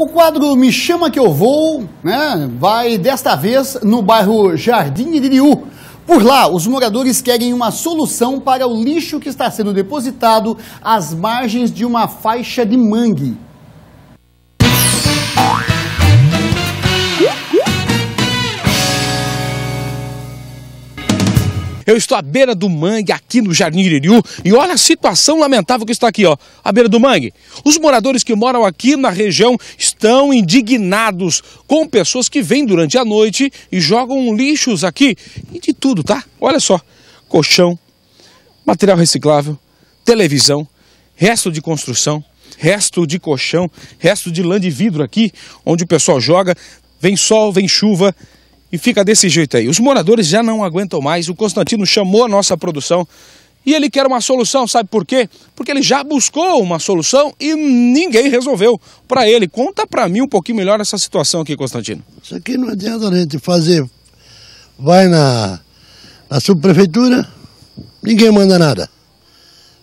O quadro Me Chama Que Eu Vou né, vai desta vez no bairro Jardim Iririú. Por lá, os moradores querem uma solução para o lixo que está sendo depositado às margens de uma faixa de mangue. Eu estou à beira do mangue aqui no Jardim Iririú e olha a situação lamentável que está aqui, ó, à beira do mangue. Os moradores que moram aqui na região estão indignados com pessoas que vêm durante a noite e jogam lixos aqui e de tudo, tá? Olha só: colchão, material reciclável, televisão, resto de construção, resto de colchão, resto de lã de vidro aqui, onde o pessoal joga, vem sol, vem chuva e fica desse jeito aí. Os moradores já não aguentam mais. O Constantino chamou a nossa produção e ele quer uma solução, sabe por quê? Porque ele já buscou uma solução e ninguém resolveu para ele. Conta para mim um pouquinho melhor essa situação aqui, Constantino. Isso aqui não adianta a gente fazer. Vai na, na subprefeitura, ninguém manda nada.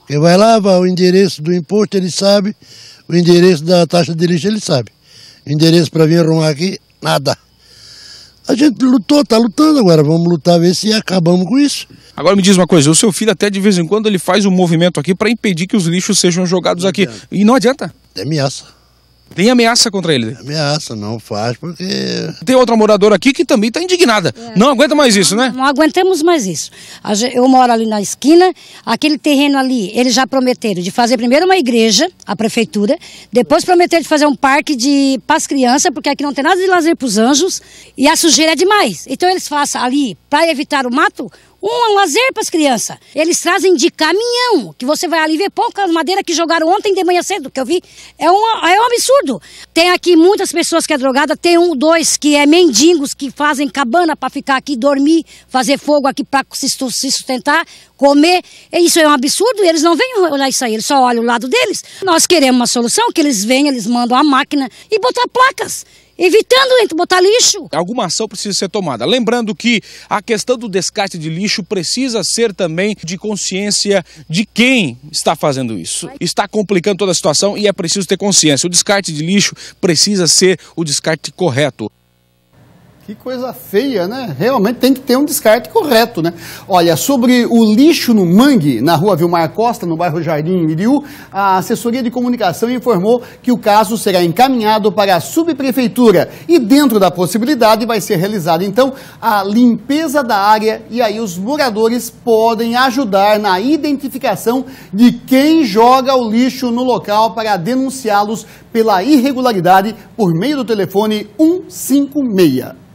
Quem vai lá, vai o endereço do imposto, ele sabe. O endereço da taxa de lixo, ele sabe. O endereço para vir arrumar aqui, nada. A gente lutou, está lutando agora, vamos lutar, ver se acabamos com isso. Agora me diz uma coisa, o seu filho até de vez em quando ele faz um movimento aqui para impedir que os lixos sejam jogados não aqui. Adianta. E não adianta? É ameaça. Tem ameaça contra ele? Ameaça, não faz, porque. Tem outra moradora aqui que também está indignada. É. Não aguenta mais isso, né? Não, não aguentamos mais isso. Eu moro ali na esquina, aquele terreno ali, eles já prometeram de fazer primeiro uma igreja, a prefeitura, depois prometeram de fazer um parque de para as crianças, porque aqui não tem nada de lazer para os anjos, e a sujeira é demais. Então eles façam ali, para evitar o mato, um lazer para as crianças. Eles trazem de caminhão, que você vai ali ver poucas madeira que jogaram ontem de manhã cedo, que eu vi. É um, é um absurdo. Tem aqui muitas pessoas que é drogada, tem um, dois que é mendigos, que fazem cabana para ficar aqui, dormir, fazer fogo aqui para se sustentar, comer. Isso é um absurdo e eles não vêm olhar isso aí, eles só olham o lado deles. Nós queremos uma solução que eles venham, eles mandam a máquina e botar placas evitando botar lixo. Alguma ação precisa ser tomada. Lembrando que a questão do descarte de lixo precisa ser também de consciência de quem está fazendo isso. Está complicando toda a situação e é preciso ter consciência. O descarte de lixo precisa ser o descarte correto. Que coisa feia, né? Realmente tem que ter um descarte correto, né? Olha, sobre o lixo no mangue, na rua Vilmar Costa, no bairro Jardim Miriu. a assessoria de comunicação informou que o caso será encaminhado para a subprefeitura e, dentro da possibilidade, vai ser realizada então a limpeza da área e aí os moradores podem ajudar na identificação de quem joga o lixo no local para denunciá-los pela irregularidade por meio do telefone 156.